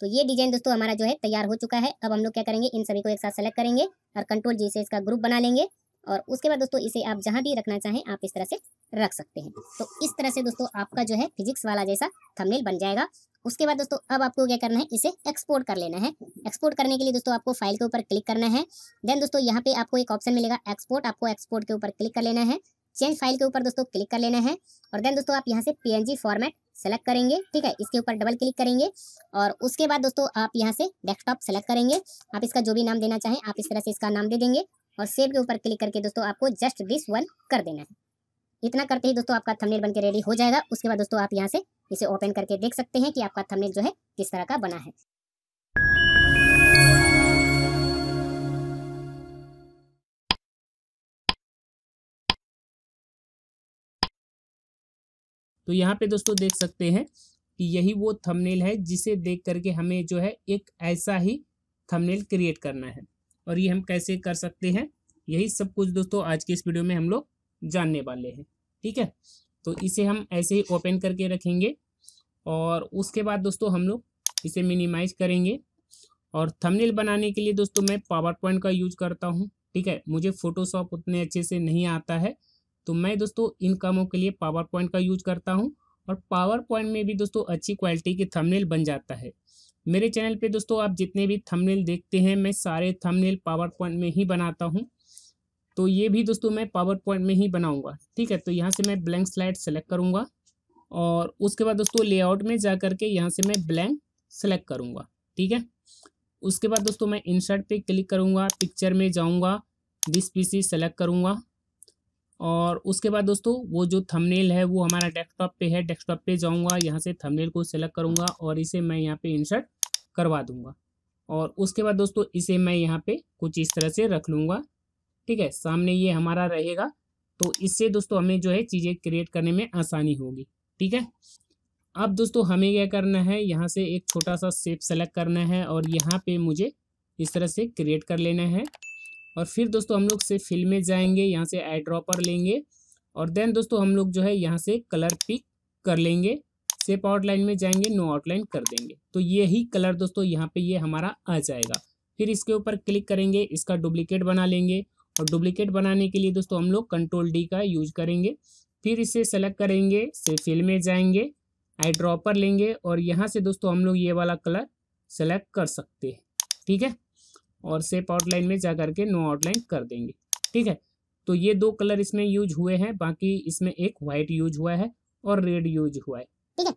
तो ये डिजाइन दोस्तों हमारा जो है तैयार हो चुका है अब हम लोग क्या करेंगे इन सभी को एक साथ सेलेक्ट करेंगे और कंट्रोल जी से इसका ग्रुप बना लेंगे और उसके बाद दोस्तों इसे आप जहाँ भी रखना चाहें आप इस तरह से रख सकते हैं तो इस तरह से दोस्तों आपका जो है फिजिक्स वाला जैसा थंबनेल बन जाएगा उसके बाद दोस्तों अब आपको क्या करना है इसे एक्सपोर्ट कर लेना है एक्सपोर्ट करने के लिए दोस्तों आपको फाइल के ऊपर क्लिक करना है देन दोस्तों यहाँ पे आपको एक ऑप्शन मिलेगा एक्सपोर्ट आपको एक्सपोर्ट के ऊपर क्लिक कर लेना है चेंज फाइल के ऊपर दोस्तों क्लिक कर लेना है और देन दोस्तों आप यहाँ से पी फॉर्मेट सेलेक्ट करेंगे ठीक है इसके ऊपर डबल क्लिक करेंगे और उसके बाद दोस्तों आप यहाँ से डेस्कटॉप सेलेक्ट करेंगे आप इसका जो भी नाम देना चाहें आप इस तरह से इसका नाम दे देंगे और सेव के ऊपर क्लिक करके दोस्तों आपको जस्ट दिस वन कर देना है इतना करते ही दोस्तों आपका थंबनेल बनकर रेडी हो जाएगा उसके बाद दोस्तों आप यहाँ से इसे ओपन करके देख सकते हैं कि आपका थंबनेल जो है किस तरह का बना है तो यहाँ पे दोस्तों देख सकते हैं कि यही वो थंबनेल है जिसे देख करके हमें जो है एक ऐसा ही थंबनेल क्रिएट करना है और ये हम कैसे कर सकते हैं यही सब कुछ दोस्तों आज के इस वीडियो में हम लोग जानने वाले हैं ठीक है तो इसे हम ऐसे ही ओपन करके रखेंगे और उसके बाद दोस्तों हम लोग इसे मिनिमाइज करेंगे और थंबनेल बनाने के लिए दोस्तों मैं पावर पॉइंट का यूज करता हूँ ठीक है मुझे फोटोशॉप उतने अच्छे से नहीं आता है तो मैं दोस्तों इन कामों के लिए पावर पॉइंट का यूज करता हूँ और पावर पॉइंट में भी दोस्तों अच्छी क्वालिटी के थंबनेल बन जाता है मेरे चैनल पे दोस्तों आप जितने भी थंबनेल देखते हैं मैं सारे थंबनेल पावर पॉइंट में ही बनाता हूँ तो ये भी दोस्तों मैं पावर पॉइंट में ही बनाऊँगा ठीक है तो यहाँ से मैं ब्लैंक स्लाइड सेलेक्ट करूँगा और उसके बाद दोस्तों लेआउट में जा करके यहाँ से मैं ब्लैंक सेलेक्ट करूँगा ठीक है उसके बाद दोस्तों मैं इंसर्ट पर क्लिक करूँगा पिक्चर में जाऊँगा दिस पीसी सेलेक्ट करूँगा और उसके बाद दोस्तों वो जो थंबनेल है वो हमारा डेस्कटॉप पे है डेस्कटॉप पे जाऊंगा यहाँ से थंबनेल को सिलेक्ट करूंगा और इसे मैं यहाँ पे इंसर्ट करवा दूंगा और उसके बाद दोस्तों इसे मैं यहाँ पे कुछ इस तरह से रख लूँगा ठीक है सामने ये हमारा रहेगा तो इससे दोस्तों हमें जो है चीज़ें क्रिएट करने में आसानी होगी ठीक है अब दोस्तों हमें क्या करना है यहाँ से एक छोटा सा सेप सेलेक्ट करना है और यहाँ पे मुझे इस तरह से क्रिएट कर लेना है और फिर दोस्तों हम लोग से फिल में जाएंगे यहाँ से आई ड्रॉपर लेंगे और देन दोस्तों हम लोग जो है यहाँ से कलर पिक कर लेंगे सेप आउटलाइन में जाएंगे नो आउटलाइन कर देंगे तो ये ही कलर दोस्तों यहाँ पे ये हमारा आ जाएगा फिर इसके ऊपर क्लिक करेंगे इसका डुप्लीकेट बना लेंगे और डुप्लीकेट बनाने के लिए दोस्तों हम लोग कंट्रोल डी का यूज करेंगे फिर इसे सेलेक्ट करेंगे से फिल में जाएंगे आई ड्रॉपर लेंगे और यहाँ से दोस्तों हम लोग ये वाला कलर सेलेक्ट कर सकते हैं ठीक है और सेप आउटलाइन में जा करके नो आउटलाइन कर देंगे ठीक है तो ये दो कलर इसमें यूज हुए हैं बाकी इसमें एक व्हाइट यूज हुआ है और रेड यूज हुआ है ठीक है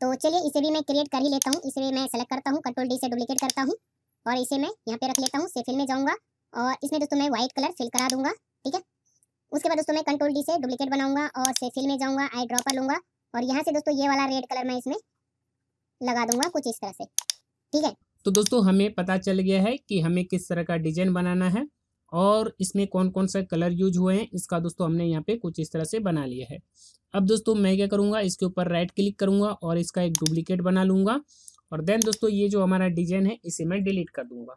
तो चलिए इसे भी मैं क्रिएट कर ही लेता हूँ इसे मैं सेलेक्ट करता हूँ कंट्रोल डी से डुप्लीकेट करता हूँ और इसे मैं यहाँ पे रख लेता हूँ सेफिल में जाऊँगा और इसमें दोस्तों मैं व्हाइट कलर फिल करा दूंगा ठीक है उसके बाद दोस्तों मैं कंट्रोल डी से डुप्लीकेट बनाऊंगा और सेफिल में जाऊँगा आई ड्रॉ ड्रॉपर लूँगा और यहाँ से दोस्तों ये वाला रेड कलर मैं इसमें लगा दूंगा कुछ इस तरह से ठीक है तो दोस्तों हमें पता चल गया है कि हमें किस तरह का डिजाइन बनाना है और इसमें कौन कौन सा कलर यूज हुए हैं इसका दोस्तों हमने यहाँ पे कुछ इस तरह से बना लिया है अब दोस्तों मैं क्या करूँगा इसके ऊपर राइट क्लिक करूँगा और इसका एक डुप्लीकेट बना लूँगा और देन दोस्तों ये जो हमारा डिजाइन है इसे मैं डिलीट कर दूँगा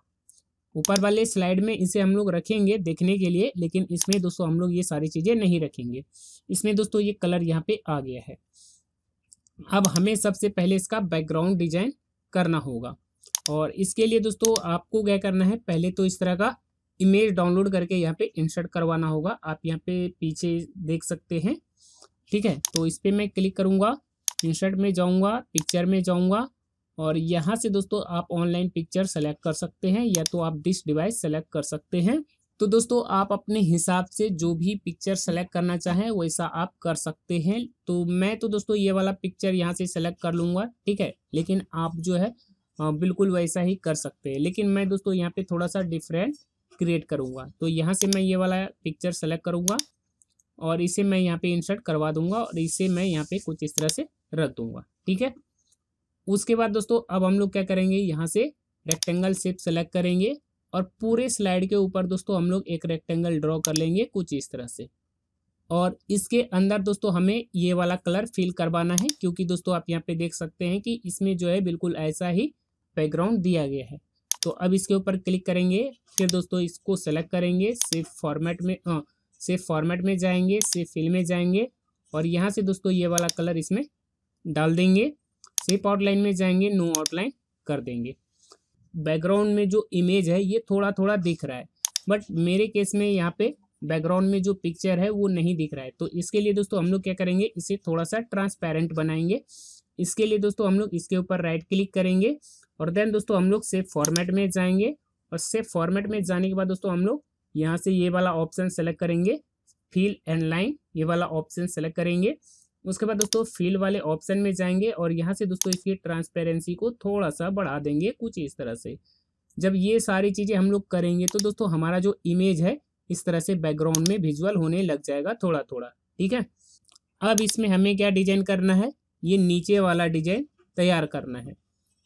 ऊपर वाले स्लाइड में इसे हम लोग रखेंगे देखने के लिए लेकिन इसमें दोस्तों हम लोग ये सारी चीज़ें नहीं रखेंगे इसमें दोस्तों ये कलर यहाँ पे आ गया है अब हमें सबसे पहले इसका बैकग्राउंड डिजाइन करना होगा और इसके लिए दोस्तों आपको क्या करना है पहले तो इस तरह का इमेज डाउनलोड करके यहाँ पे इंसर्ट करवाना होगा आप यहाँ पे पीछे देख सकते हैं ठीक है तो इस पर मैं क्लिक करूँगा इंसर्ट में जाऊँगा पिक्चर में जाऊँगा और यहाँ से दोस्तों आप ऑनलाइन पिक्चर सेलेक्ट कर सकते हैं या तो आप डिस डिवाइस सेलेक्ट कर सकते हैं तो दोस्तों आप अपने हिसाब से जो भी पिक्चर सेलेक्ट करना चाहें वैसा आप कर सकते हैं तो मैं तो दोस्तों ये वाला पिक्चर यहाँ से सेलेक्ट कर लूँगा ठीक है लेकिन आप जो है बिल्कुल वैसा ही कर सकते हैं लेकिन मैं दोस्तों यहाँ पे थोड़ा सा डिफरेंट क्रिएट करूँगा तो यहाँ से मैं ये वाला पिक्चर सेलेक्ट करूँगा और इसे मैं यहाँ पे इंसर्ट करवा दूंगा और इसे मैं यहाँ पे कुछ इस तरह से रख दूंगा ठीक है उसके बाद दोस्तों अब हम लोग क्या करेंगे यहाँ से रेक्टेंगल शेप सेलेक्ट करेंगे और पूरे स्लाइड के ऊपर दोस्तों हम लोग एक रेक्टेंगल ड्रॉ कर लेंगे कुछ इस तरह से और इसके अंदर दोस्तों हमें ये वाला कलर फिल करवाना है क्योंकि दोस्तों आप यहाँ पे देख सकते हैं कि इसमें जो है बिल्कुल ऐसा ही बैकग्राउंड दिया गया है तो अब इसके ऊपर क्लिक करेंगे फिर दोस्तों इसको सेलेक्ट करेंगे सिर्फ फॉर्मेट में आ, सिर्फ फॉर्मेट में जाएंगे सिर्फ फिल में जाएंगे और यहाँ से दोस्तों ये वाला कलर इसमें डाल देंगे सिर्फ आउटलाइन में जाएंगे नो आउटलाइन कर देंगे बैकग्राउंड में जो इमेज है ये थोड़ा थोड़ा दिख रहा है बट मेरे केस में यहाँ पे बैकग्राउंड में जो पिक्चर है वो नहीं दिख रहा है तो इसके लिए दोस्तों हम लोग क्या करेंगे इसे थोड़ा सा ट्रांसपेरेंट बनाएंगे इसके लिए दोस्तों हम लोग इसके ऊपर राइट क्लिक करेंगे और देन दोस्तों हम लोग सेफ फॉर्मेट में जाएंगे और सेफ फॉर्मेट में जाने के बाद दोस्तों हम लोग यहाँ से ये वाला ऑप्शन सेलेक्ट करेंगे फील एंड लाइन ये वाला ऑप्शन सेलेक्ट करेंगे उसके बाद दोस्तों फील वाले ऑप्शन में जाएंगे और यहाँ से दोस्तों इसकी ट्रांसपेरेंसी को थोड़ा सा बढ़ा देंगे कुछ इस तरह से जब ये सारी चीज़ें हम लोग करेंगे तो दोस्तों हमारा जो इमेज है इस तरह से बैकग्राउंड में विजुअल होने लग जाएगा थोड़ा थोड़ा ठीक है अब इसमें हमें क्या डिजाइन करना है ये नीचे वाला डिजाइन तैयार करना है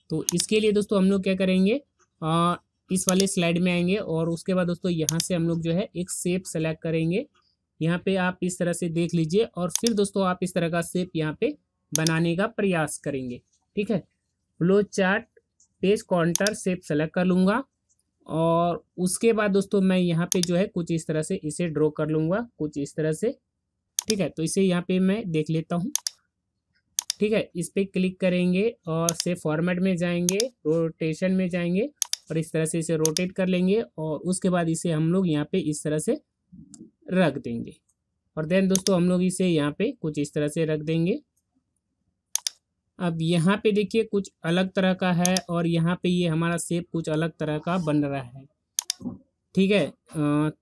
तो इसके लिए दोस्तों हम लोग क्या करेंगे आ, इस वाले स्लाइड में आएंगे और उसके बाद दोस्तों यहाँ से हम लोग जो है एक सेप सेलेक्ट करेंगे यहाँ पे आप इस तरह से देख लीजिए और फिर दोस्तों आप इस तरह का सेप यहाँ पे बनाने का प्रयास करेंगे ठीक है flow chart page counter shape select कर लूँगा और उसके बाद दोस्तों मैं यहाँ पे जो है कुछ इस तरह से इसे ड्रॉ कर लूँगा कुछ इस तरह से ठीक है तो इसे यहाँ पे मैं देख लेता हूँ ठीक है इस पर क्लिक करेंगे और से फॉर्मेट में जाएंगे रोटेशन में जाएंगे और इस तरह से इसे रोटेट कर लेंगे और उसके बाद इसे हम लोग यहाँ पे इस तरह से रख देंगे और देन दोस्तों हम लोग इसे यहाँ पे कुछ इस तरह से रख देंगे अब यहाँ पे देखिए कुछ अलग तरह का है और यहाँ पे ये हमारा सेप कुछ अलग तरह का बन रहा है ठीक है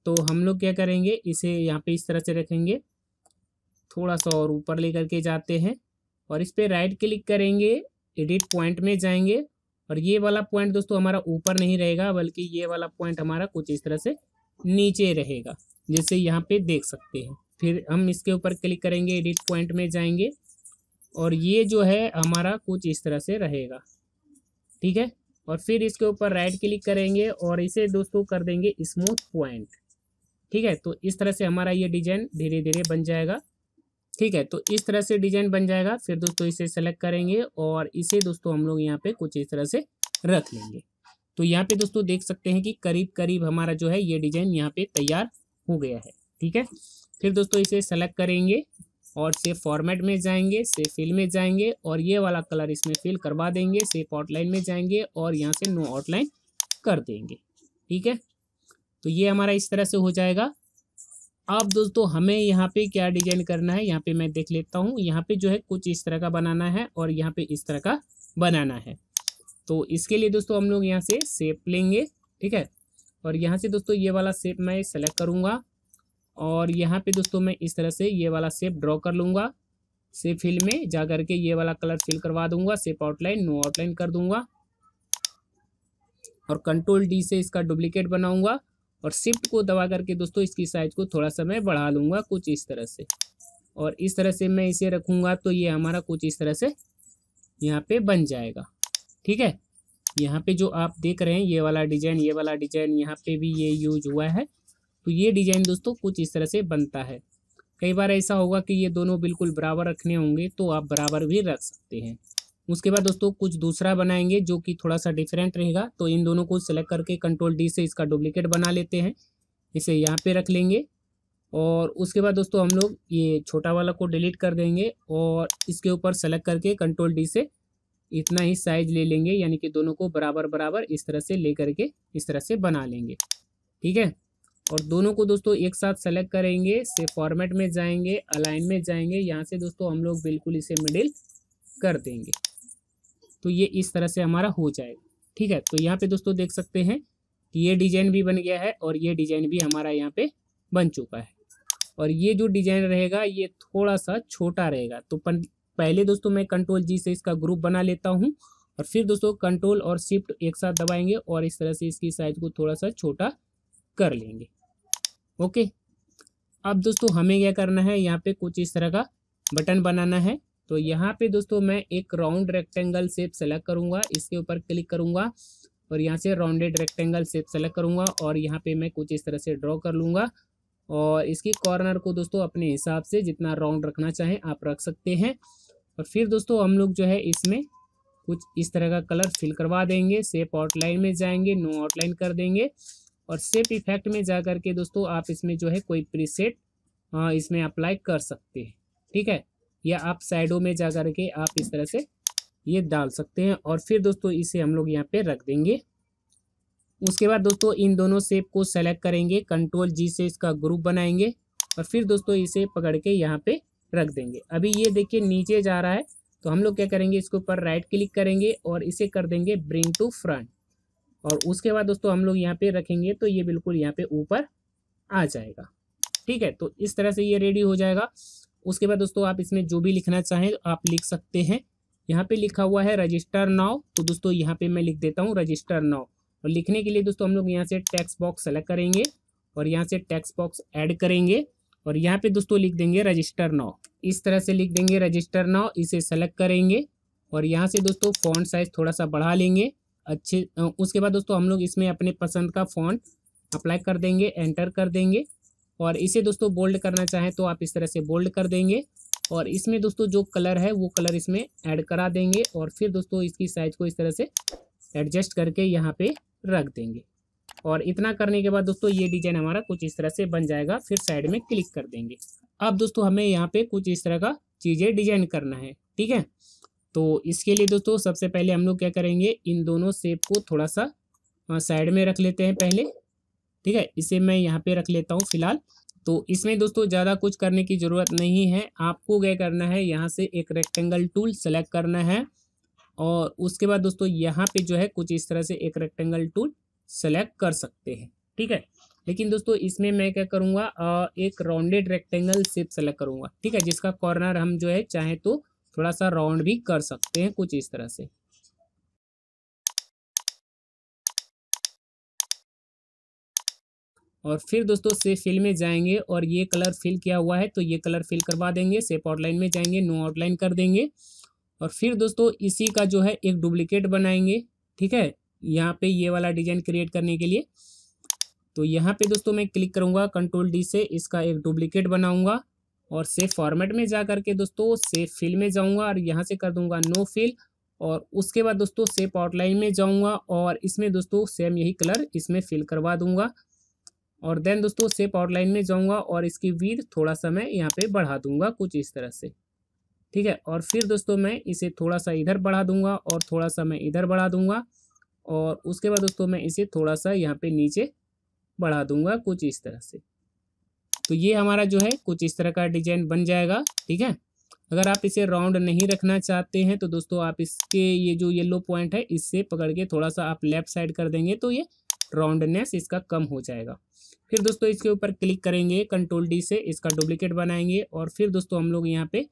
तो हम लोग क्या करेंगे इसे यहाँ पे इस तरह से रखेंगे थोड़ा सा और ऊपर लेकर के जाते हैं और इस पर राइट क्लिक करेंगे एडिट पॉइंट में जाएंगे और ये वाला पॉइंट दोस्तों हमारा ऊपर नहीं रहेगा बल्कि ये वाला पॉइंट हमारा कुछ इस तरह से नीचे रहेगा जैसे यहाँ पे देख सकते हैं फिर हम इसके ऊपर क्लिक करेंगे एडिट पॉइंट में जाएंगे और ये जो है हमारा कुछ इस तरह से रहेगा ठीक है और फिर इसके ऊपर राइट क्लिक करेंगे और इसे दोस्तों कर देंगे स्मूथ पॉइंट ठीक है तो इस तरह से हमारा ये डिजाइन धीरे धीरे बन जाएगा ठीक है तो इस तरह से डिजाइन बन जाएगा फिर दोस्तों इसे सेलेक्ट करेंगे और इसे दोस्तों हम लोग यहाँ पे कुछ इस तरह से रख लेंगे तो यहाँ पे दोस्तों देख सकते हैं कि करीब करीब हमारा जो है ये डिजाइन यहाँ पे तैयार हो गया है ठीक है फिर दोस्तों इसे सेलेक्ट करेंगे और से फॉर्मेट में जाएंगे से फिल में जाएंगे और ये वाला कलर इसमें फिल करवा देंगे सेव आउटलाइन में जाएंगे और यहाँ से नो आउटलाइन कर देंगे ठीक है तो ये हमारा इस तरह से हो जाएगा अब दोस्तों हमें यहाँ पे क्या डिजाइन करना है यहाँ पे मैं देख लेता हूँ यहाँ पे जो है कुछ इस तरह का बनाना है और यहाँ पे इस तरह का बनाना है तो इसके लिए दोस्तों हम लोग यहाँ से सेप लेंगे ठीक है और यहाँ से दोस्तों ये वाला सेप मैं सेलेक्ट करूँगा और यहाँ पे दोस्तों मैं इस तरह से ये वाला सेप ड्रॉ कर लूँगा सेप फिल में जा करके ये वाला कलर फिल करवा दूंगा सेप आउटलाइन नो आउटलाइन कर दूंगा और कंट्रोल डी से इसका डुप्लीकेट बनाऊंगा और शिफ्ट को दबा करके दोस्तों इसकी साइज को थोड़ा सा मैं बढ़ा लूँगा कुछ इस तरह से और इस तरह से मैं इसे रखूँगा तो ये हमारा कुछ इस तरह से यहाँ पे बन जाएगा ठीक है यहाँ पे जो आप देख रहे हैं ये वाला डिजाइन ये वाला डिजाइन यहाँ पे भी ये यूज हुआ है तो ये डिजाइन दोस्तों कुछ इस तरह से बनता है कई बार ऐसा होगा कि ये दोनों बिल्कुल बराबर रखने होंगे तो आप बराबर भी रख सकते हैं उसके बाद दोस्तों कुछ दूसरा बनाएंगे जो कि थोड़ा सा डिफरेंट रहेगा तो इन दोनों को सिलेक्ट करके कंट्रोल डी से इसका डुप्लीकेट बना लेते हैं इसे यहाँ पे रख लेंगे और उसके बाद दोस्तों हम लोग ये छोटा वाला को डिलीट कर देंगे और इसके ऊपर सेलेक्ट करके कंट्रोल डी से इतना ही साइज ले लेंगे यानी कि दोनों को बराबर बराबर इस तरह से ले करके इस तरह से बना लेंगे ठीक है और दोनों को दोस्तों एक साथ सेलेक्ट करेंगे से फॉर्मेट में जाएंगे अलाइन में जाएंगे यहाँ से दोस्तों हम लोग बिल्कुल इसे मिडिल कर देंगे तो ये इस तरह से हमारा हो जाएगा ठीक है तो यहाँ पे दोस्तों देख सकते हैं कि ये डिजाइन भी बन गया है और ये डिजाइन भी हमारा यहाँ पे बन चुका है और ये जो डिजाइन रहेगा ये थोड़ा सा छोटा रहेगा तो पहले दोस्तों मैं कंट्रोल जी से इसका ग्रुप बना लेता हूँ और फिर दोस्तों कंट्रोल और शिफ्ट एक साथ दबाएंगे और इस तरह से इसकी साइज को थोड़ा सा छोटा कर लेंगे ओके अब दोस्तों हमें क्या करना है यहाँ पे कुछ इस तरह का बटन बनाना है तो यहाँ पे दोस्तों मैं एक राउंड रेक्टेंगल शेप सेलेक्ट करूंगा इसके ऊपर क्लिक करूंगा और यहाँ से राउंडेड रेक्टेंगल शेप सेलेक्ट करूंगा और यहाँ पे मैं कुछ इस तरह से ड्रॉ कर लूंगा और इसके कॉर्नर को दोस्तों अपने हिसाब से जितना राउंड रखना चाहें आप रख सकते हैं और फिर दोस्तों हम लोग जो है इसमें कुछ इस तरह का कलर फिल करवा देंगे सेप आउटलाइन में जाएंगे नो आउटलाइन कर देंगे और सेप इफेक्ट में जा करके दोस्तों आप इसमें जो है कोई प्रीसेट हाँ, इसमें अप्लाई कर सकते हैं ठीक है या आप साइडों में जा करके के आप इस तरह से ये डाल सकते हैं और फिर दोस्तों इसे हम लोग यहाँ पे रख देंगे उसके बाद दोस्तों इन दोनों सेप को सेलेक्ट करेंगे कंट्रोल जी से इसका ग्रुप बनाएंगे और फिर दोस्तों इसे पकड़ के यहाँ पे रख देंगे अभी ये देखिए नीचे जा रहा है तो हम लोग क्या करेंगे इसके ऊपर राइट क्लिक करेंगे और इसे कर देंगे ब्रिंग टू फ्रंट और उसके बाद दोस्तों हम लोग यहाँ पे रखेंगे तो ये बिल्कुल यहाँ पे ऊपर आ जाएगा ठीक है तो इस तरह से ये रेडी हो जाएगा उसके बाद दोस्तों आप इसमें जो भी लिखना चाहें आप लिख सकते हैं यहाँ पे लिखा हुआ है रजिस्टर नाव तो दोस्तों यहाँ पे मैं लिख देता हूँ रजिस्टर नाव और लिखने के लिए दोस्तों हम लोग यहाँ से टैक्स बॉक्स सेलेक्ट करेंगे और यहाँ से टैक्स बॉक्स ऐड करेंगे और यहाँ पे दोस्तों लिख देंगे रजिस्टर नाव इस तरह से लिख देंगे रजिस्टर नाव इसे सेलेक्ट करेंगे और यहाँ से दोस्तों फोन साइज़ थोड़ा सा बढ़ा लेंगे अच्छे उसके बाद दोस्तों हम लोग इसमें अपने पसंद का फोन अप्लाई कर देंगे एंटर कर देंगे और इसे दोस्तों बोल्ड करना चाहें तो आप इस तरह से बोल्ड कर देंगे और इसमें दोस्तों जो कलर है वो कलर इसमें ऐड करा देंगे और फिर दोस्तों इसकी साइज़ को इस तरह से एडजस्ट करके यहाँ पे रख देंगे और इतना करने के बाद दोस्तों ये डिजाइन हमारा कुछ इस तरह से बन जाएगा फिर साइड में क्लिक कर देंगे अब दोस्तों हमें यहाँ पे कुछ इस तरह का चीज़ें डिजाइन करना है ठीक है तो इसके लिए दोस्तों सबसे पहले हम लोग क्या करेंगे इन दोनों सेप को थोड़ा सा साइड में रख लेते हैं पहले ठीक है इसे मैं यहाँ पे रख लेता हूँ फिलहाल तो इसमें दोस्तों ज़्यादा कुछ करने की ज़रूरत नहीं है आपको क्या करना है यहाँ से एक रेक्टेंगल टूल सेलेक्ट करना है और उसके बाद दोस्तों यहाँ पे जो है कुछ इस तरह से एक रेक्टेंगल टूल सेलेक्ट कर सकते हैं ठीक है लेकिन दोस्तों इसमें मैं क्या करूँगा एक राउंडेड रेक्टेंगल सेप सेलेक्ट करूँगा ठीक है जिसका कॉर्नर हम जो है चाहें तो थोड़ा सा राउंड भी कर सकते हैं कुछ इस तरह से और फिर दोस्तों से फिल में जाएंगे और ये कलर फिल किया हुआ है तो ये कलर फिल करवा देंगे सेप आउटलाइन में जाएंगे नो आउटलाइन कर देंगे और फिर दोस्तों इसी का जो है एक डुप्लीकेट बनाएंगे ठीक है यहाँ पे ये वाला डिजाइन क्रिएट करने के लिए तो यहाँ पे दोस्तों मैं क्लिक करूँगा कंट्रोल डी से इसका एक डुप्लीकेट बनाऊँगा और सेफ फॉर्मेट में जा करके दोस्तों सेफ फिल में जाऊँगा और यहाँ से कर दूँगा नो फिल और उसके बाद दोस्तों सेप आउटलाइन में जाऊँगा और इसमें दोस्तों सेम यही कलर इसमें फिल करवा दूँगा और देन दोस्तों सेप आउटलाइन में जाऊंगा और इसकी वीर थोड़ा सा मैं यहाँ पे बढ़ा दूंगा कुछ इस तरह से ठीक है और फिर दोस्तों मैं इसे थोड़ा सा इधर बढ़ा दूंगा और थोड़ा सा मैं इधर बढ़ा दूंगा और उसके बाद दोस्तों मैं इसे थोड़ा सा यहाँ पे नीचे बढ़ा दूंगा कुछ इस तरह से तो ये हमारा जो है कुछ इस तरह का डिजाइन बन जाएगा ठीक है अगर आप इसे राउंड नहीं रखना चाहते हैं तो दोस्तों आप इसके ये जो येलो पॉइंट है इससे पकड़ के थोड़ा सा आप लेफ्ट साइड कर देंगे तो ये राउंडनेस इसका कम हो जाएगा फिर दोस्तों इसके ऊपर क्लिक करेंगे कंट्रोल डी से इसका डुप्लीकेट बनाएंगे और फिर दोस्तों हम लोग यहाँ पे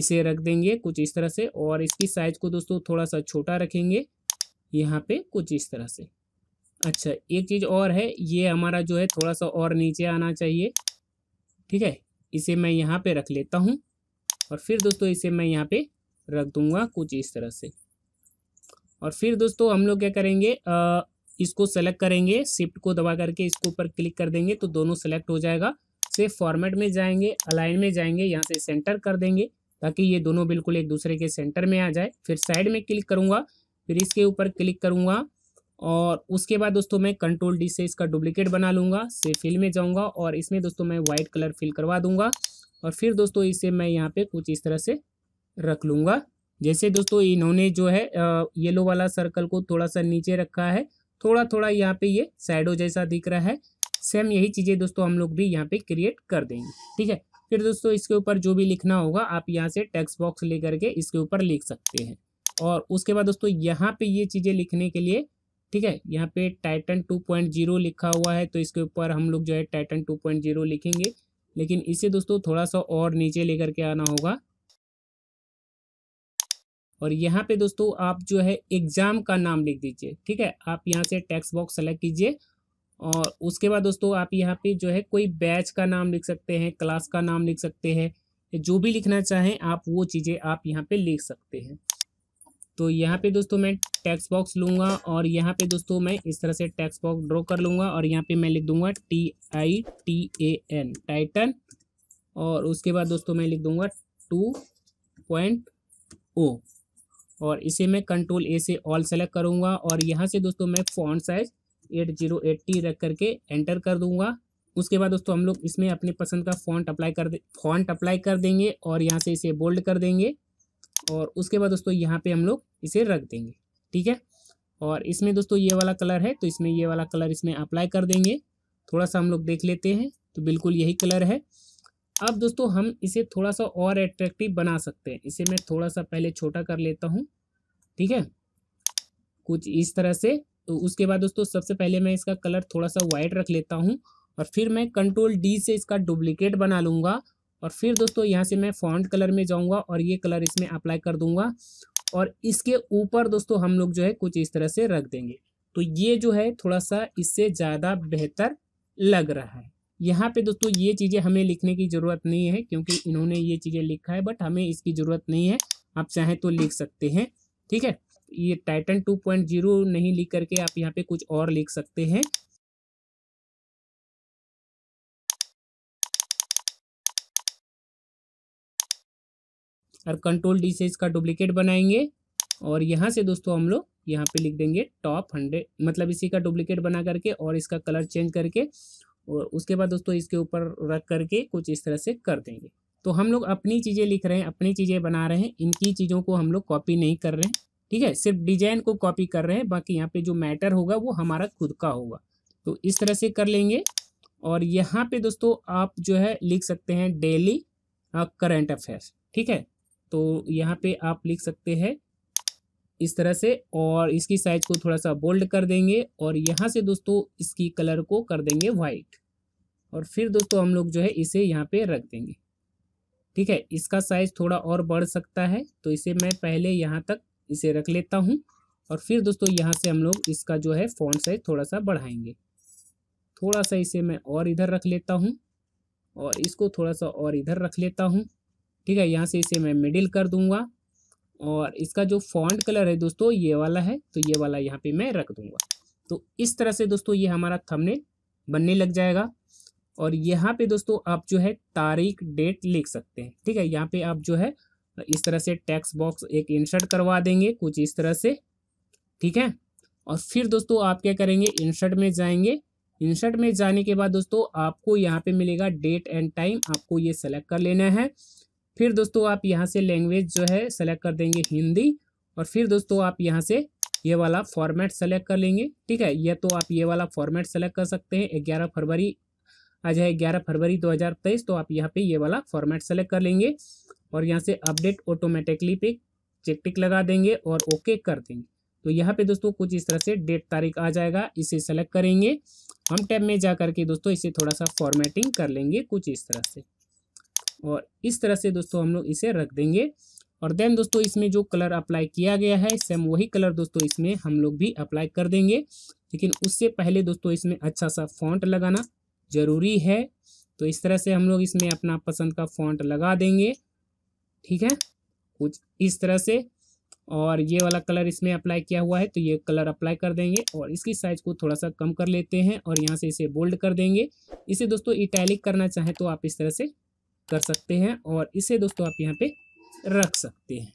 इसे रख देंगे कुछ इस तरह से और इसकी साइज़ को दोस्तों थोड़ा सा छोटा रखेंगे यहाँ पे कुछ इस तरह से अच्छा एक चीज़ और है ये हमारा जो है थोड़ा सा और नीचे आना चाहिए ठीक है इसे मैं यहाँ पे रख लेता हूँ और फिर दोस्तों इसे मैं यहाँ पे रख दूँगा कुछ इस तरह से और फिर दोस्तों हम लोग क्या करेंगे आ, इसको सेलेक्ट करेंगे शिफ्ट को दबा करके इसको ऊपर क्लिक कर देंगे तो दोनों सेलेक्ट हो जाएगा से फॉर्मेट में जाएंगे अलाइन में जाएंगे यहाँ से सेंटर कर देंगे ताकि ये दोनों बिल्कुल एक दूसरे के सेंटर में आ जाए फिर साइड में क्लिक करूँगा फिर इसके ऊपर क्लिक करूँगा और उसके बाद दोस्तों मैं कंट्रोल डी से इसका डुप्लीकेट बना लूँगा से फिल में जाऊँगा और इसमें दोस्तों मैं वाइट कलर फिल करवा दूँगा और फिर दोस्तों इसे मैं यहाँ पे कुछ इस तरह से रख लूँगा जैसे दोस्तों इन्होंने जो है येलो वाला सर्कल को थोड़ा सा नीचे रखा है थोड़ा थोड़ा यहाँ पे ये साइडो जैसा दिख रहा है सेम यही चीज़ें दोस्तों हम लोग भी यहाँ पे क्रिएट कर देंगे ठीक है फिर दोस्तों इसके ऊपर जो भी लिखना होगा आप यहाँ से टेक्स्ट बॉक्स ले करके इसके ऊपर लिख सकते हैं और उसके बाद दोस्तों यहाँ पे ये चीज़ें लिखने के लिए ठीक है यहाँ पे टाइटन 2.0 लिखा हुआ है तो इसके ऊपर हम लोग जो है टाइटन 2.0 लिखेंगे लेकिन इसे दोस्तों थोड़ा सा और नीचे लेकर के आना होगा और यहाँ पे दोस्तों आप जो है एग्ज़ाम का नाम लिख दीजिए ठीक है आप यहाँ से टेक्स्ट बॉक्स सेलेक्ट कीजिए और उसके बाद दोस्तों आप यहाँ पे जो है कोई बैच का नाम लिख सकते हैं क्लास का नाम लिख सकते हैं जो भी लिखना चाहें आप वो चीज़ें आप यहाँ पे लिख सकते हैं तो यहाँ पे दोस्तों मैं टेक्स्ट बॉक्स लूँगा और यहाँ पे दोस्तों मैं इस तरह से टेक्स्ट बॉक्स ड्रॉ कर लूँगा और यहाँ पे मैं लिख दूँगा T I T A N Titan और उसके बाद दोस्तों मैं लिख दूँगा टू पॉइंट ओ और इसे मैं कंट्रोल ए से ऑल सेलेक्ट करूंगा और यहाँ से दोस्तों मैं font size eight zero eighty रख करके एंटर कर दूंगा उसके बाद दोस्तों हम लोग इसमें अपने पसंद का फ़ॉन्ट अप्लाई कर दे फॉन्ट अप्लाई कर देंगे और यहाँ से इसे बोल्ड कर देंगे और उसके बाद दोस्तों यहाँ पे हम लोग इसे रख देंगे ठीक है और इसमें दोस्तों ये वाला कलर है तो इसमें ये वाला कलर इसमें अप्लाई कर देंगे थोड़ा सा हम लोग देख लेते हैं तो बिल्कुल यही कलर है अब दोस्तों हम इसे थोड़ा सा और एट्रैक्टिव बना सकते हैं इसे मैं थोड़ा सा पहले छोटा कर लेता हूँ ठीक है कुछ इस तरह से तो उसके बाद दोस्तों सबसे पहले मैं इसका कलर थोड़ा सा वाइट रख लेता हूँ और फिर मैं कंट्रोल डी से इसका डुप्लीकेट बना लूँगा और फिर दोस्तों यहाँ से मैं फॉन्ट कलर में जाऊँगा और ये कलर इसमें अप्लाई कर दूँगा और इसके ऊपर दोस्तों हम लोग जो है कुछ इस तरह से रख देंगे तो ये जो है थोड़ा सा इससे ज़्यादा बेहतर लग रहा है यहाँ पे दोस्तों ये चीज़ें हमें लिखने की ज़रूरत नहीं है क्योंकि इन्होंने ये चीज़ें लिखा है बट हमें इसकी ज़रूरत नहीं है आप चाहें तो लिख सकते हैं ठीक है ये टाइटन टू पॉइंट जीरो नहीं लिख करके आप यहाँ पे कुछ और लिख सकते हैं और कंट्रोल डी से इसका डुप्लीकेट बनाएंगे और यहाँ से दोस्तों हम लोग यहाँ पे लिख देंगे टॉप हंड्रेड मतलब इसी का डुप्लीकेट बना करके और इसका कलर चेंज करके और उसके बाद दोस्तों इसके ऊपर रख करके कुछ इस तरह से कर देंगे तो हम लोग अपनी चीज़ें लिख रहे हैं अपनी चीज़ें बना रहे हैं इनकी चीज़ों को हम लोग कॉपी नहीं कर रहे हैं ठीक है सिर्फ डिजाइन को कॉपी कर रहे हैं बाकी यहाँ पे जो मैटर होगा वो हमारा खुद का होगा तो इस तरह से कर लेंगे और यहाँ पे दोस्तों आप जो है लिख सकते हैं डेली करंट अफेयर्स ठीक है तो यहाँ पे आप लिख सकते हैं इस तरह से और इसकी साइज को थोड़ा सा बोल्ड कर देंगे और यहाँ से दोस्तों इसकी कलर को कर देंगे वाइट और फिर दोस्तों हम लोग जो है इसे यहाँ पे रख देंगे ठीक है इसका साइज थोड़ा और बढ़ सकता है तो इसे मैं पहले यहाँ तक इसे रख लेता हूँ और फिर दोस्तों यहाँ से हम लोग इसका जो है फोन साइज थोड़ा सा बढ़ाएंगे थोड़ा सा इसे मैं और इधर रख लेता हूँ और इसको थोड़ा सा और इधर रख लेता हूँ ठीक है यहाँ से इसे मैं मिडिल कर दूँगा और इसका जो फॉन्ट कलर है दोस्तों ये वाला है तो ये वाला यहाँ पे मैं रख दूंगा तो इस तरह से दोस्तों ये हमारा थंबनेल बनने लग जाएगा और यहाँ पे दोस्तों आप जो है तारीख डेट लिख सकते हैं ठीक है यहाँ पे आप जो है इस तरह से टेक्स बॉक्स एक इंसर्ट करवा देंगे कुछ इस तरह से ठीक है और फिर दोस्तों आप क्या करेंगे इंसर्ट में जाएंगे इंसर्ट में जाने के बाद दोस्तों आपको यहाँ पे मिलेगा डेट एंड टाइम आपको ये सेलेक्ट कर लेना है फिर दोस्तों आप यहाँ से लैंग्वेज जो है सेलेक्ट कर देंगे हिंदी और फिर दोस्तों आप यहाँ से ये वाला फॉर्मेट सेलेक्ट कर लेंगे ठीक है यह तो आप ये वाला फॉर्मेट सेलेक्ट कर सकते हैं ग्यारह फरवरी आ जाए ग्यारह फरवरी 2023 तो आप यहाँ पे ये वाला फॉर्मेट सेलेक्ट कर लेंगे और यहाँ से अपडेट ऑटोमेटिकली पे चेक टिक लगा देंगे और ओके कर देंगे तो यहाँ पे दोस्तों कुछ इस तरह से डेट तारीख आ जाएगा इसे सेलेक्ट करेंगे हम टैब में जा करके दोस्तों इसे थोड़ा सा फॉर्मेटिंग कर लेंगे कुछ इस तरह से और इस तरह से दोस्तों हम लोग इसे रख देंगे और देन दोस्तों इसमें जो कलर अप्लाई किया गया है सेम वही कलर दोस्तों इसमें हम लोग भी अप्लाई कर देंगे लेकिन उससे पहले दोस्तों इसमें अच्छा सा फॉन्ट लगाना ज़रूरी है तो इस तरह से हम लोग इसमें अपना पसंद का फॉन्ट लगा देंगे ठीक है कुछ इस तरह से और ये वाला कलर इसमें अप्लाई किया हुआ है तो ये कलर अप्लाई कर देंगे और इसकी साइज़ को थोड़ा सा कम कर लेते हैं और यहाँ से इसे बोल्ड कर देंगे इसे दोस्तों इटैलिक करना चाहें तो आप इस तरह से कर सकते हैं और इसे दोस्तों आप यहाँ पे रख सकते हैं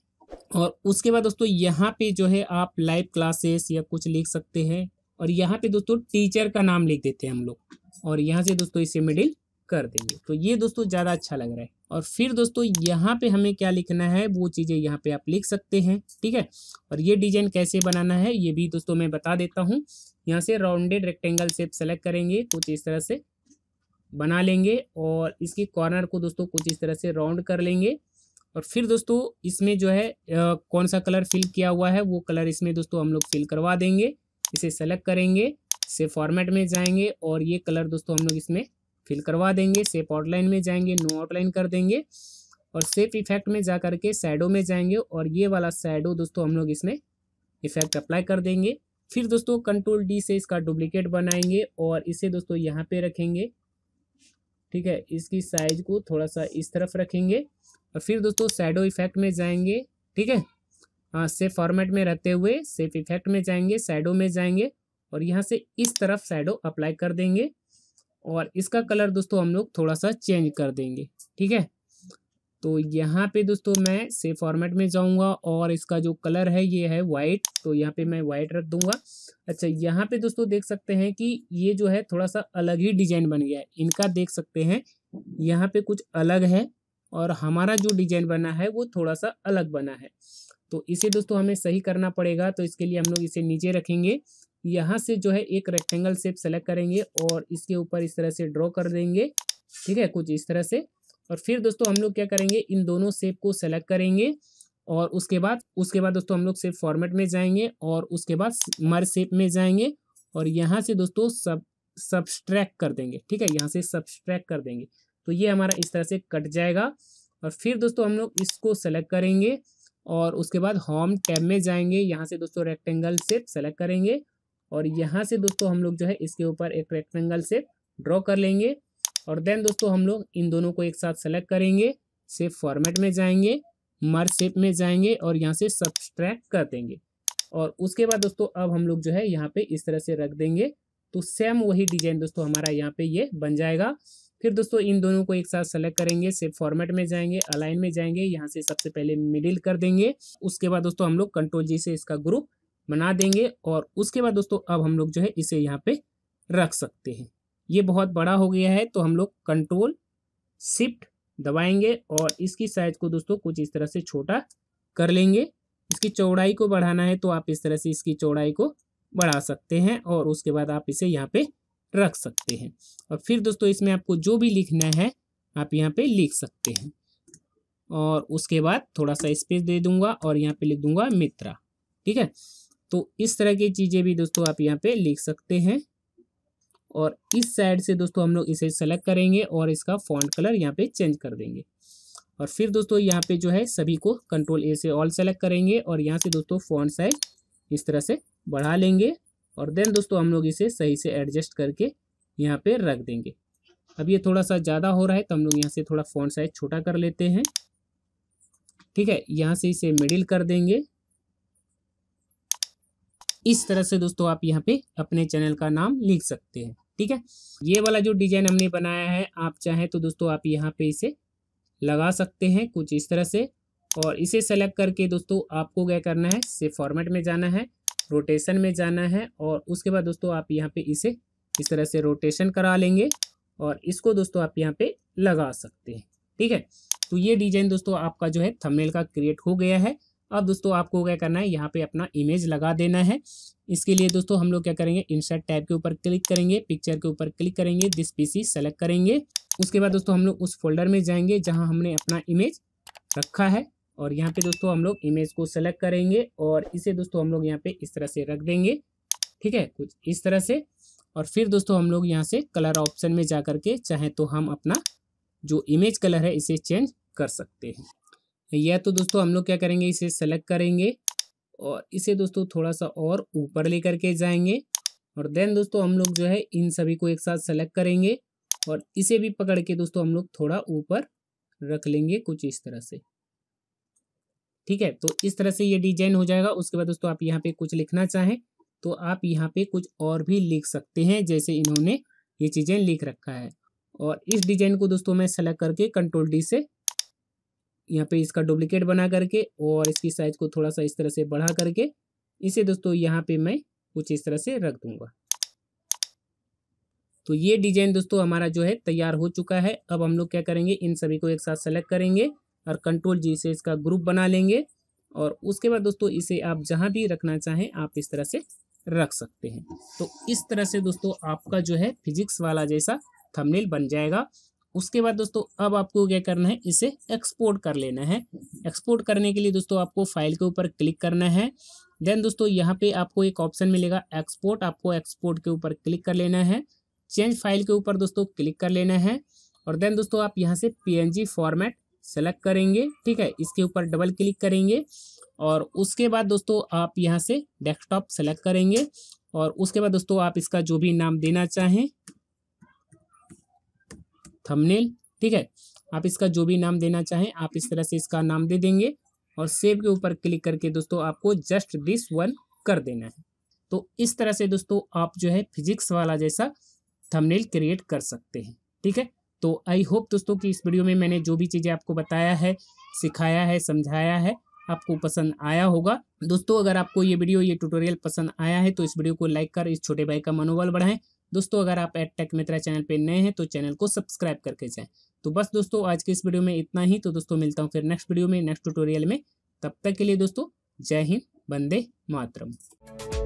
और उसके बाद दोस्तों यहाँ पे जो है आप लाइव क्लासेस या कुछ लिख सकते हैं और यहाँ पे दोस्तों टीचर का नाम लिख देते हैं हम लोग और यहाँ से दोस्तों इसे मिडिल कर देंगे तो ये दोस्तों ज़्यादा अच्छा लग रहा है और फिर दोस्तों यहाँ पे हमें क्या लिखना है वो चीज़ें यहाँ पे आप लिख सकते हैं ठीक है और ये डिजाइन कैसे बनाना है ये भी दोस्तों मैं बता देता हूँ यहाँ से राउंडेड रेक्टेंगल शेप सेलेक्ट करेंगे कुछ इस तरह से बना लेंगे और इसकी कॉर्नर को दोस्तों कुछ इस तरह से राउंड कर लेंगे और फिर दोस्तों इसमें जो है आ, कौन सा कलर फिल किया हुआ है वो कलर इसमें दोस्तों हम लोग फिल करवा देंगे इसे सेलेक्ट करेंगे से फॉर्मेट में जाएंगे और ये कलर दोस्तों हम लोग इसमें फिल करवा देंगे सेप आउटलाइन में जाएंगे नो आउटलाइन कर देंगे और सेप इफेक्ट में जा करके साइडो में जाएंगे और ये वाला साइडो दोस्तों हम लोग इसमें इफेक्ट अप्लाई कर देंगे फिर दोस्तों कंट्रोल डी से इसका डुप्लीकेट बनाएंगे और इसे दोस्तों यहाँ पे रखेंगे ठीक है इसकी साइज को थोड़ा सा इस तरफ रखेंगे और फिर दोस्तों सैडो इफेक्ट में जाएंगे ठीक है हाँ सेफ फॉर्मेट में रहते हुए सेफ इफेक्ट में जाएंगे सैडो में जाएंगे और यहाँ से इस तरफ सैडो अप्लाई कर देंगे और इसका कलर दोस्तों हम लोग थोड़ा सा चेंज कर देंगे ठीक है तो यहाँ पे दोस्तों मैं से फॉर्मेट में जाऊँगा और इसका जो कलर है ये है वाइट तो यहाँ पे मैं वाइट रख दूंगा अच्छा यहाँ पे दोस्तों देख सकते हैं कि ये जो है थोड़ा सा अलग ही डिजाइन बन गया है इनका देख सकते हैं यहाँ पे कुछ अलग है और हमारा जो डिजाइन बना है वो थोड़ा सा अलग बना है तो इसे दोस्तों हमें सही करना पड़ेगा तो इसके लिए हम लोग इसे नीचे रखेंगे यहाँ से जो है एक रेक्टेंगल शेप सेलेक्ट करेंगे और इसके ऊपर इस तरह से ड्रॉ कर देंगे ठीक है कुछ इस तरह से और फिर दोस्तों हम लोग क्या करेंगे इन दोनों सेप को सेलेक्ट करेंगे और उसके बाद उसके बाद दोस्तों हम लोग सेप फॉर्मेट में जाएंगे और उसके बाद मर सेप में जाएंगे और यहाँ से दोस्तों सब सब्सट्रैक्ट कर देंगे ठीक है यहाँ से सब्सट्रैक्ट कर देंगे तो ये हमारा इस तरह से कट जाएगा और फिर दोस्तों हम लोग इसको सेलेक्ट करेंगे और उसके बाद होम टैब में जाएंगे यहाँ से दोस्तों रेक्टेंगल सेप सेलेक्ट करेंगे और यहाँ से दोस्तों हम लोग जो है इसके ऊपर एक रेक्टेंगल सेप ड्रॉ कर लेंगे और देन दोस्तों हम लोग इन दोनों को एक साथ सेलेक्ट करेंगे सेफ फॉर्मेट में जाएंगे मर सेप में जाएंगे और यहाँ से सब्सट्रैक्ट कर देंगे और उसके बाद दोस्तों अब हम लोग जो है यहाँ पे इस तरह से रख देंगे तो सेम वही डिजाइन दोस्तों हमारा यहाँ पे ये बन जाएगा फिर दोस्तों इन दोनों को एक साथ सेलेक्ट करेंगे सेफ फॉर्मेट में जाएंगे अलाइन में जाएंगे यहाँ से सबसे पहले मिडिल कर देंगे उसके बाद दोस्तों हम लोग कंट्रोल जी से इसका ग्रुप बना देंगे और उसके बाद दोस्तों अब हम लोग जो है इसे यहाँ पे रख सकते हैं ये बहुत बड़ा हो गया है तो हम लोग कंट्रोल शिफ्ट दबाएंगे और इसकी साइज को दोस्तों कुछ इस तरह से छोटा कर लेंगे इसकी चौड़ाई को बढ़ाना है तो आप इस तरह से इसकी चौड़ाई को बढ़ा सकते हैं और उसके बाद आप इसे यहाँ पे रख सकते हैं और फिर दोस्तों इसमें आपको जो भी लिखना है आप यहाँ पे लिख सकते हैं और उसके बाद थोड़ा सा स्पेस दे दूंगा और यहाँ पे लिख दूंगा मित्रा ठीक है तो इस तरह की चीज़ें भी दोस्तों आप यहाँ पे लिख सकते हैं और इस साइड से दोस्तों हम लोग इसे सेलेक्ट करेंगे और इसका फॉन्ट कलर यहाँ पे चेंज कर देंगे और फिर दोस्तों यहाँ पे जो है सभी को कंट्रोल ए से ऑल सेलेक्ट करेंगे और यहाँ से दोस्तों फॉन्ट साइज इस तरह से बढ़ा लेंगे और देन दोस्तों हम लोग इसे सही से एडजस्ट करके यहाँ पे रख देंगे अब ये थोड़ा सा ज़्यादा हो रहा है तो हम लोग यहाँ से थोड़ा फॉन्ट साइज छोटा कर लेते हैं ठीक है यहाँ से इसे मिडिल कर देंगे इस तरह से दोस्तों आप यहाँ पे अपने चैनल का नाम लिख सकते हैं ठीक है ये वाला जो डिजाइन हमने बनाया है आप चाहें तो दोस्तों आप यहाँ पे इसे लगा सकते हैं कुछ इस तरह से और इसे सेलेक्ट करके दोस्तों आपको क्या करना है से फॉर्मेट में जाना है रोटेशन में जाना है और उसके बाद दोस्तों आप यहाँ पे इसे इस तरह से रोटेशन करा लेंगे और इसको दोस्तों आप यहाँ पे लगा सकते हैं ठीक है तो ये डिजाइन दोस्तों आपका जो है थंबनेल का क्रिएट हो गया है अब दोस्तों आपको क्या करना है यहाँ पे अपना इमेज लगा देना है इसके लिए दोस्तों हम लोग क्या करेंगे इंसर्ट टैब के ऊपर क्लिक करेंगे पिक्चर के ऊपर क्लिक करेंगे दिस पीसी सेलेक्ट करेंगे उसके बाद दोस्तों हम लोग उस फोल्डर में जाएंगे जहाँ हमने अपना इमेज रखा है और यहाँ पे दोस्तों हम लोग इमेज को सेलेक्ट करेंगे और इसे दोस्तों हम लोग यहाँ पे इस तरह से रख देंगे ठीक है कुछ इस तरह से और फिर दोस्तों हम लोग यहाँ से कलर ऑप्शन में जा करके चाहे तो हम अपना जो इमेज कलर है इसे चेंज कर सकते हैं या तो दोस्तों हम लोग क्या करेंगे इसे सेलेक्ट करेंगे और इसे दोस्तों थोड़ा सा और ऊपर लेकर के जाएंगे और देन दोस्तों हम लोग जो है इन सभी को एक साथ सेलेक्ट करेंगे और इसे भी पकड़ के दोस्तों हम लोग थोड़ा ऊपर रख लेंगे कुछ इस तरह से ठीक है तो इस तरह से ये डिजाइन हो जाएगा उसके बाद दोस्तों आप यहाँ पे कुछ लिखना चाहें तो आप यहाँ पे कुछ और भी लिख सकते हैं जैसे इन्होंने ये चीज़ें लिख रखा है और इस डिजाइन को दोस्तों मैं सेलेक्ट करके कंट्रोल डी से यहाँ पे इसका डुप्लीकेट बना करके और इसकी साइज को थोड़ा सा इस तरह से बढ़ा करके इसे दोस्तों यहाँ पे मैं कुछ इस तरह से रख दूंगा तो ये डिजाइन दोस्तों हमारा जो है तैयार हो चुका है अब हम लोग क्या करेंगे इन सभी को एक साथ सेलेक्ट करेंगे और कंट्रोल जी से इसका ग्रुप बना लेंगे और उसके बाद दोस्तों इसे आप जहाँ भी रखना चाहें आप इस तरह से रख सकते हैं तो इस तरह से दोस्तों आपका जो है फिजिक्स वाला जैसा थंबनेल बन जाएगा उसके बाद दोस्तों अब आपको क्या करना है इसे एक्सपोर्ट कर लेना है एक्सपोर्ट करने के लिए दोस्तों आपको फाइल के ऊपर क्लिक करना है देन दोस्तों यहाँ पे आपको एक ऑप्शन मिलेगा एक्सपोर्ट आपको एक्सपोर्ट के ऊपर क्लिक कर लेना है चेंज फाइल के ऊपर दोस्तों क्लिक कर लेना है और देन दोस्तों आप यहाँ से पी फॉर्मेट सेलेक्ट करेंगे ठीक है इसके ऊपर डबल क्लिक करेंगे और उसके बाद दोस्तों आप यहाँ से डेस्कटॉप सेलेक्ट करेंगे और उसके बाद दोस्तों आप इसका जो भी नाम देना चाहें थंबनेल ठीक है आप इसका जो भी नाम देना चाहें आप इस तरह से इसका नाम दे देंगे और सेव के ऊपर क्लिक करके दोस्तों आपको जस्ट दिस वन कर देना है तो इस तरह से दोस्तों आप जो है फिजिक्स वाला जैसा थंबनेल क्रिएट कर सकते हैं ठीक है तो आई होप दोस्तों कि इस वीडियो में मैंने जो भी चीज़ें आपको बताया है सिखाया है समझाया है आपको पसंद आया होगा दोस्तों अगर आपको ये वीडियो ये ट्यूटोरियल पसंद आया है तो इस वीडियो को लाइक कर इस छोटे भाई का मनोबल बढ़ाएं दोस्तों अगर आप एड टेक मित्रा चैनल पर नए हैं तो चैनल को सब्सक्राइब करके जाएँ तो बस दोस्तों आज के इस वीडियो में इतना ही तो दोस्तों मिलता हूँ फिर नेक्स्ट वीडियो में नेक्स्ट ट्यूटोरियल में तब तक के लिए दोस्तों जय हिंद बंदे मातरम